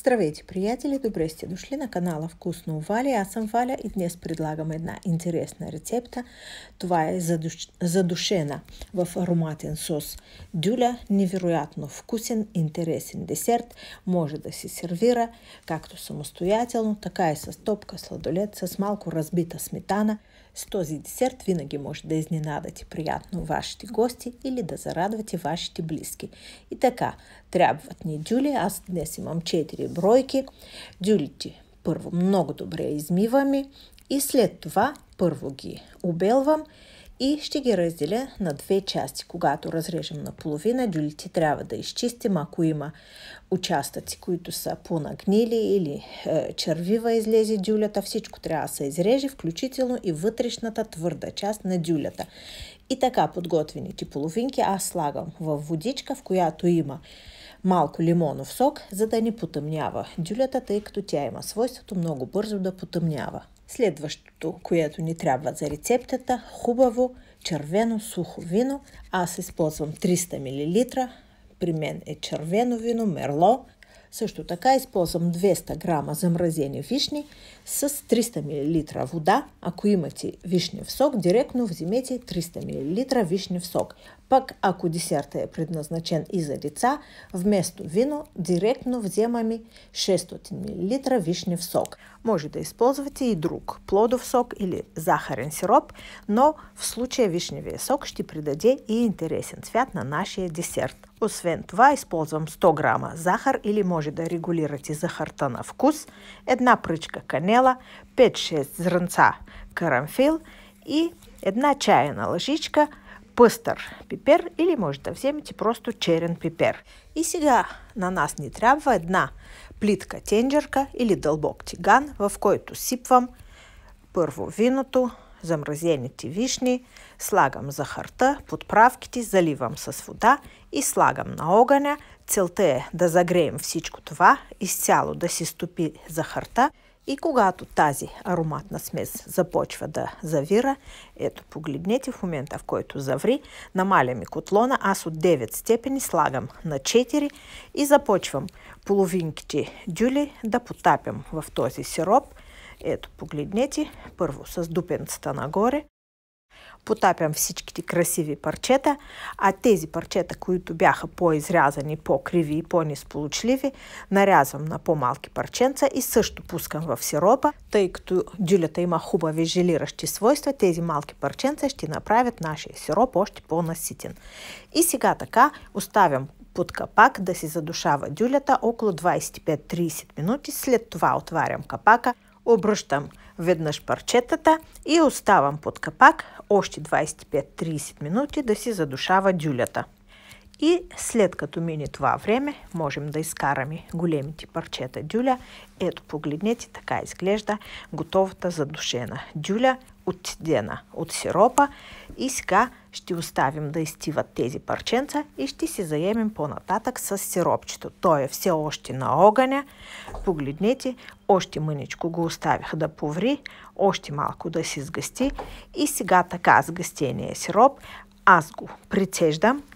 Здравейте, приятели! Добре сте дошли на канала Вкусно Овали. Аз съм Валя и днес предлагам една интересна рецепта. Това е задуш... задушена в ароматен сос дюля. Невероятно вкусен, интересен десерт. Може да се сервира както самостоятелно, така и с топка сладолет, с малко разбита сметана – С този десерт винаги може да изненадате приятно вашите гости или да зарадвате вашите близки. И така, трябват ни дюли. Аз днес имам 4 бройки. Дюлите първо много добре измиваме и след това първо ги обелвам и ще ги разделя на две части. Когато разрежем на половина, дюлите трябва да изчистим, ако има участъци, които са понагнили или е, червива излезе дюлята, всичко трябва да се изреже, включително и вътрешната твърда част на дюлята. И така подготвените половинки аз слагам в водичка, в която има малко лимонов сок, за да не потъмнява дюлята, тъй като тя има свойството много бързо да потъмнява. Следващото, което ни трябва за рецептата, хубаво червено сухо вино. Аз използвам 300 мл. При мен е червено вино, мерло, също така използвам 200 грама замразени вишни с 300 мл вода. Ако имате вишнев сок, директно вземете 300 мл вишнев сок. Пък ако десерта е предназначен и за деца, вместо вино директно вземаме 600 мл вишнев сок. Може да използвате и друг плодов сок или захарен сироп, но в случая вишневия сок ще придаде и интересен цвят на нашия десерт. Освен това, използвам 100 грама захар или може да регулирате захарта на вкус, една пръчка канела, 5-6 зрънца карамфил и една чайна лъжичка пъстър пипер или може да вземете просто черен пипер. И сега на нас ни трябва една плитка тенджерка или дълбок тиган, в който сипвам първо виното, замразените вишни, слагам захарта, подправките, заливам с вода и слагам на огъня. Целта е да загреем всичко това, изцяло да си стопи захарта и когато тази ароматна смес започва да завира, ето погледнете в момента в който заври, намаляме котлона, аз от 9 степени слагам на 4 и започвам половинките дюли да потапям в този сироп, ето, погледнете. Първо с дупенцата нагоре. Потапям всичките красиви парчета, а тези парчета, които бяха по-изрязани, по-криви и по-несполучливи, нарязвам на по-малки парченца и също пускам в сиропа, тъй като дюлята има хубави желиращи свойства, тези малки парченца ще направят нашия сироп още по-наситен. И сега така оставям под капак да си задушава дюлята около 25-30 минути, след това отварям капака – Обръщам веднъж парчетата и оставам под капак още 25-30 минути да си задушава дюлята. И след като мине това време, можем да изкараме големите парчета дюля. Ето, погледнете, така изглежда готовата задушена дюля, оттедена от сиропа. И сега ще оставим да изтиват тези парченца и ще се заемем по-нататък с сиропчето. Той е все още на огъня. Погледнете, още мъничко го оставих да поври, още малко да се сгъсти. И сега така сгъстения сироп аз го прицеждам –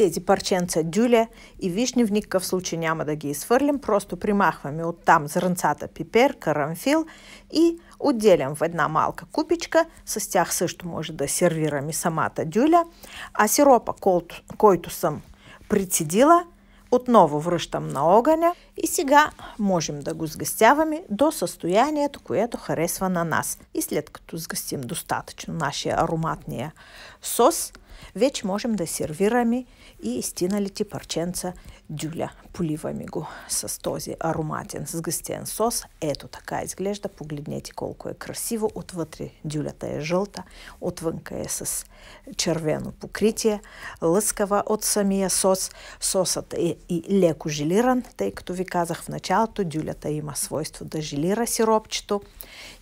тези парченца дюля и вишни в никакъв случай няма да ги изхвърлим, просто примахваме от там зрънцата пипер, карамфил и отделям в една малка купичка, с тях също може да сервирам и самата дюля, а сиропа, който, който съм прицедила, отново връщам на огъня и сега можем да го сгъстяваме до състоянието, което харесва на нас. И след като сгъстим достатъчно нашия ароматния сос, вече можем да сервираме и изтиналите парченца дюля. Поливаме го с този ароматен с гъстен сос. Ето така изглежда. Погледнете колко е красиво. Отвътре дюлята е жълта, отвънка е с червено покритие, лъскава от самия сос. Сосът е и леко желиран, тъй като ви казах в началото, дюлята има свойство да желира сиропчето.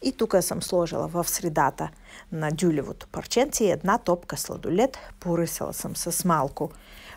И тук съм сложила в средата на дюлевото парченце една топка сладолет, поръсала съм с малко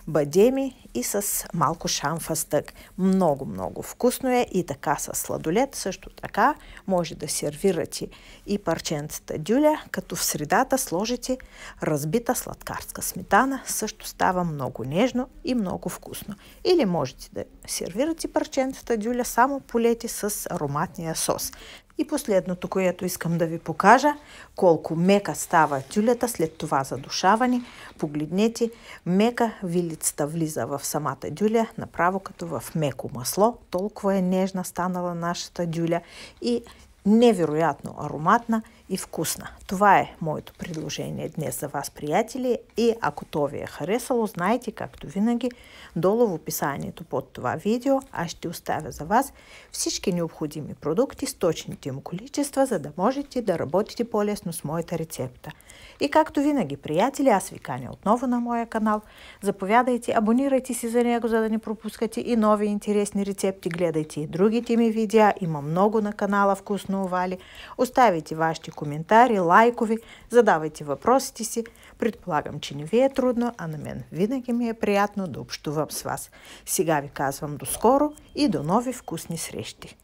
бадеми и с малко шамфа стък. Много, много вкусно е и така с сладолет. Също така може да сервирате и парченцата дюля, като в средата сложите разбита сладкарска сметана. Също става много нежно и много вкусно. Или можете да сервирате парченцата дюля само полети с ароматния сос. И последното, което искам да ви покажа, колко мека става тюлята след това задушаване. Погледнете, мека вилицата влиза в самата дюля, направо като в меко масло. Толкова е нежна станала нашата дюля и невероятно ароматно и вкусно. Това е моето предложение днес за вас, приятели. И ако то ви е харесало, знайте, както винаги, долу в описанието под това видео аз ще оставя за вас всички необходими продукти с точните им количества, за да можете да работите по-лесно с моята рецепта. И както винаги, приятели, аз ви каня отново на моя канал. Заповядайте, абонирайте се за него, за да не пропускате и нови интересни рецепти. Гледайте и другите ми видеа. Има много на канала вкусно на Овали. Оставяйте вашите коментари, лайкови, задавайте въпросите си. Предполагам, че не ви е трудно, а на мен винаги ми е приятно да общувам с вас. Сега ви казвам до скоро и до нови вкусни срещи!